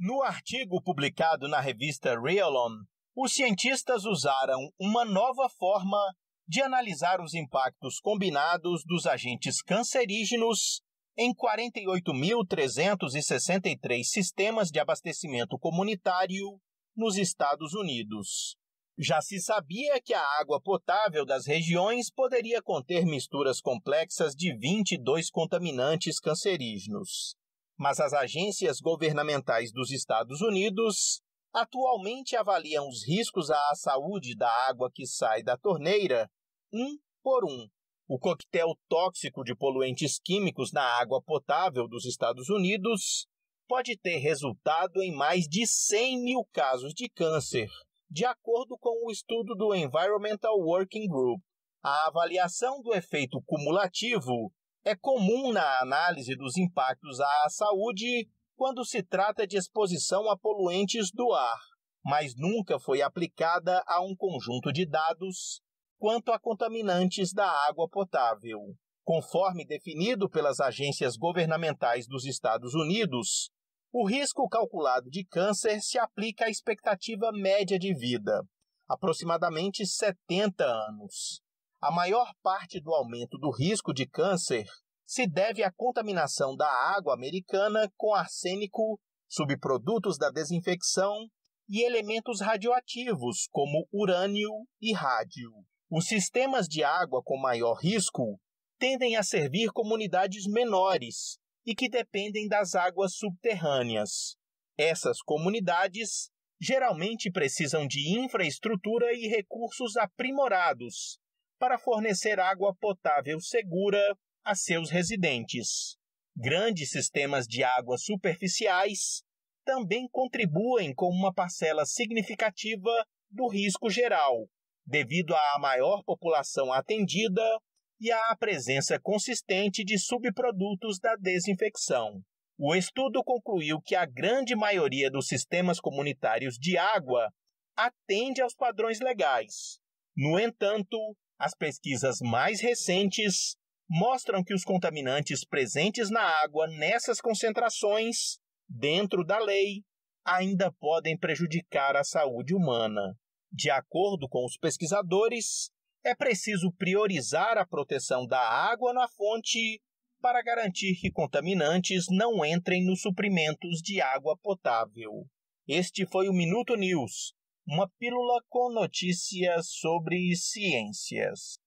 No artigo publicado na revista Realon, os cientistas usaram uma nova forma de analisar os impactos combinados dos agentes cancerígenos em 48.363 sistemas de abastecimento comunitário nos Estados Unidos. Já se sabia que a água potável das regiões poderia conter misturas complexas de 22 contaminantes cancerígenos mas as agências governamentais dos Estados Unidos atualmente avaliam os riscos à saúde da água que sai da torneira um por um. O coquetel tóxico de poluentes químicos na água potável dos Estados Unidos pode ter resultado em mais de 100 mil casos de câncer, de acordo com o estudo do Environmental Working Group. A avaliação do efeito cumulativo é comum na análise dos impactos à saúde quando se trata de exposição a poluentes do ar, mas nunca foi aplicada a um conjunto de dados quanto a contaminantes da água potável. Conforme definido pelas agências governamentais dos Estados Unidos, o risco calculado de câncer se aplica à expectativa média de vida, aproximadamente 70 anos. A maior parte do aumento do risco de câncer se deve à contaminação da água americana com arsênico, subprodutos da desinfecção e elementos radioativos como urânio e rádio. Os sistemas de água com maior risco tendem a servir comunidades menores e que dependem das águas subterrâneas. Essas comunidades geralmente precisam de infraestrutura e recursos aprimorados para fornecer água potável segura a seus residentes. Grandes sistemas de águas superficiais também contribuem com uma parcela significativa do risco geral, devido à maior população atendida e à presença consistente de subprodutos da desinfecção. O estudo concluiu que a grande maioria dos sistemas comunitários de água atende aos padrões legais. No entanto, as pesquisas mais recentes mostram que os contaminantes presentes na água nessas concentrações, dentro da lei, ainda podem prejudicar a saúde humana. De acordo com os pesquisadores, é preciso priorizar a proteção da água na fonte para garantir que contaminantes não entrem nos suprimentos de água potável. Este foi o Minuto News uma pílula com notícias sobre ciências.